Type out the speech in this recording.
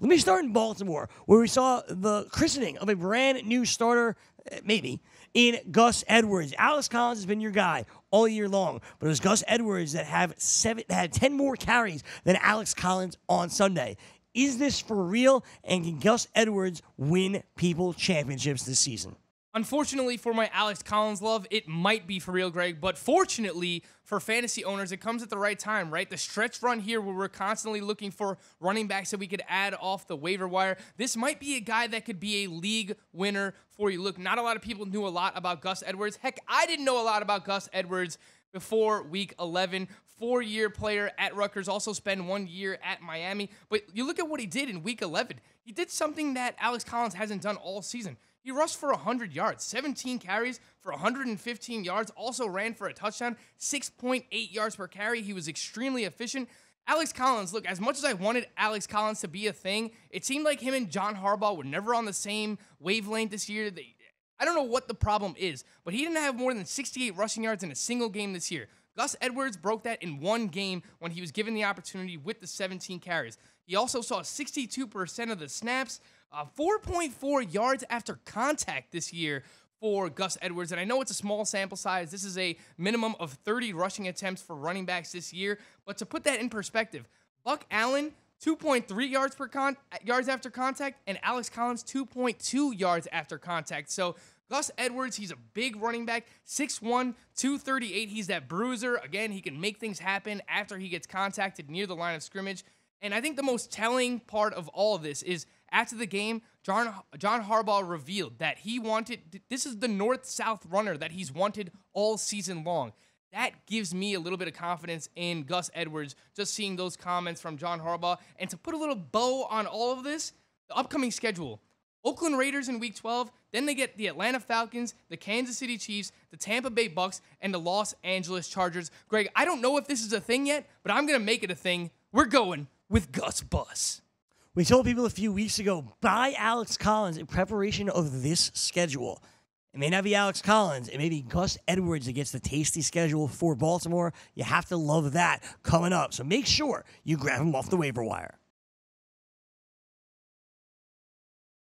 Let me start in Baltimore, where we saw the christening of a brand new starter, eh, maybe, in Gus Edwards. Alex Collins has been your guy all year long, but it was Gus Edwards that have seven, had 10 more carries than Alex Collins on Sunday. Is this for real? And can Gus Edwards win people championships this season? Unfortunately for my Alex Collins love, it might be for real, Greg, but fortunately for fantasy owners, it comes at the right time, right? The stretch run here where we're constantly looking for running backs that we could add off the waiver wire. This might be a guy that could be a league winner for you. Look, not a lot of people knew a lot about Gus Edwards. Heck, I didn't know a lot about Gus Edwards before week 11. Four year player at Rutgers, also spent one year at Miami. But you look at what he did in week 11. He did something that Alex Collins hasn't done all season. He rushed for 100 yards, 17 carries for 115 yards, also ran for a touchdown, 6.8 yards per carry. He was extremely efficient. Alex Collins, look, as much as I wanted Alex Collins to be a thing, it seemed like him and John Harbaugh were never on the same wavelength this year. They, I don't know what the problem is, but he didn't have more than 68 rushing yards in a single game this year. Gus Edwards broke that in one game when he was given the opportunity with the 17 carries. He also saw 62% of the snaps, uh, 4.4 yards after contact this year for Gus Edwards. And I know it's a small sample size. This is a minimum of 30 rushing attempts for running backs this year. But to put that in perspective, Buck Allen 2.3 yards per con- yards after contact, and Alex Collins 2.2 yards after contact. So Gus Edwards, he's a big running back, 6'1, 238. He's that bruiser. Again, he can make things happen after he gets contacted near the line of scrimmage. And I think the most telling part of all of this is after the game, John, John Harbaugh revealed that he wanted this is the north south runner that he's wanted all season long that gives me a little bit of confidence in Gus Edwards, just seeing those comments from John Harbaugh. And to put a little bow on all of this, the upcoming schedule Oakland Raiders in week 12, then they get the Atlanta Falcons, the Kansas City Chiefs, the Tampa Bay Bucks, and the Los Angeles Chargers. Greg, I don't know if this is a thing yet, but I'm going to make it a thing. We're going with Gus Bus. We told people a few weeks ago buy Alex Collins in preparation of this schedule. It may not be Alex Collins. It may be Gus Edwards that gets the tasty schedule for Baltimore. You have to love that coming up. So make sure you grab him off the waiver wire.